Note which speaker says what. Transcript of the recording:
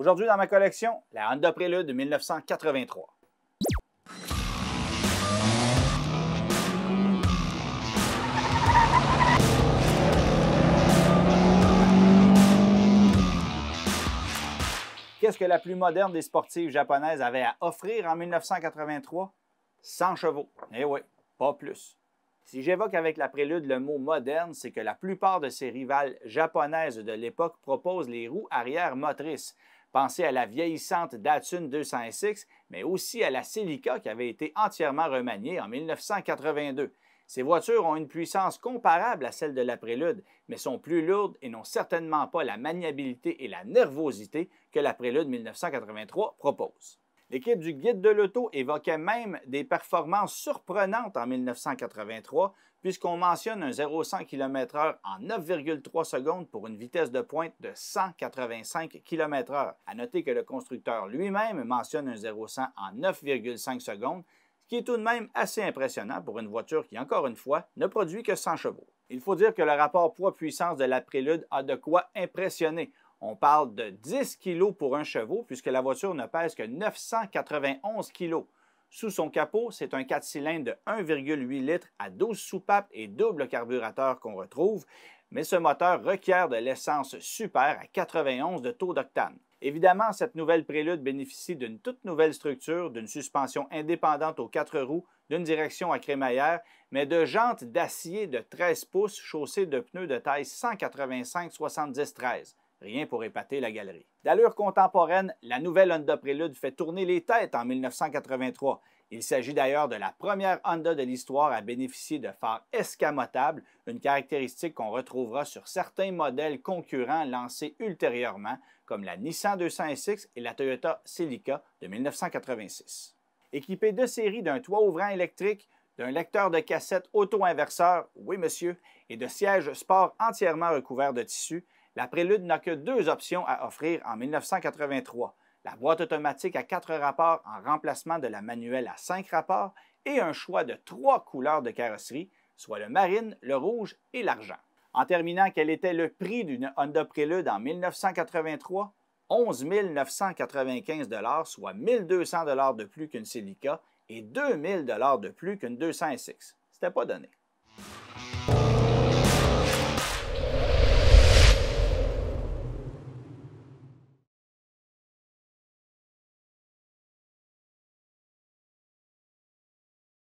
Speaker 1: Aujourd'hui, dans ma collection, la Honda Prélude de 1983. Qu'est-ce que la plus moderne des sportives japonaises avait à offrir en 1983? 100 chevaux. Eh oui, pas plus. Si j'évoque avec la prélude le mot moderne, c'est que la plupart de ses rivales japonaises de l'époque proposent les roues arrière motrices, Pensez à la vieillissante Datsun 206, mais aussi à la Silica qui avait été entièrement remaniée en 1982. Ces voitures ont une puissance comparable à celle de la Prélude, mais sont plus lourdes et n'ont certainement pas la maniabilité et la nervosité que la Prélude 1983 propose. L'équipe du Guide de l'auto évoquait même des performances surprenantes en 1983 puisqu'on mentionne un 0-100 km/h en 9,3 secondes pour une vitesse de pointe de 185 km/h. À noter que le constructeur lui-même mentionne un 0-100 en 9,5 secondes, ce qui est tout de même assez impressionnant pour une voiture qui, encore une fois, ne produit que 100 chevaux. Il faut dire que le rapport poids-puissance de la Prélude a de quoi impressionner. On parle de 10 kg pour un chevau, puisque la voiture ne pèse que 991 kg. Sous son capot, c'est un 4 cylindres de 1,8 litres à 12 soupapes et double carburateur qu'on retrouve, mais ce moteur requiert de l'essence super à 91 de taux d'octane. Évidemment, cette nouvelle Prélude bénéficie d'une toute nouvelle structure, d'une suspension indépendante aux quatre roues, d'une direction à crémaillère, mais de jantes d'acier de 13 pouces chaussées de pneus de taille 185-70-13 rien pour épater la galerie. D'allure contemporaine, la nouvelle Honda Prélude fait tourner les têtes en 1983. Il s'agit d'ailleurs de la première Honda de l'histoire à bénéficier de phares escamotables, une caractéristique qu'on retrouvera sur certains modèles concurrents lancés ultérieurement, comme la Nissan 206 et la Toyota Celica de 1986. Équipée de série d'un toit ouvrant électrique, d'un lecteur de cassette auto-inverseur, oui monsieur, et de sièges sport entièrement recouverts de tissu, la Prélude n'a que deux options à offrir en 1983, la boîte automatique à quatre rapports en remplacement de la manuelle à cinq rapports et un choix de trois couleurs de carrosserie, soit le marine, le rouge et l'argent. En terminant, quel était le prix d'une Honda Prélude en 1983? 11 995 soit 1 1200 de plus qu'une Silica et 2 2000 de plus qu'une 206. C'était pas donné.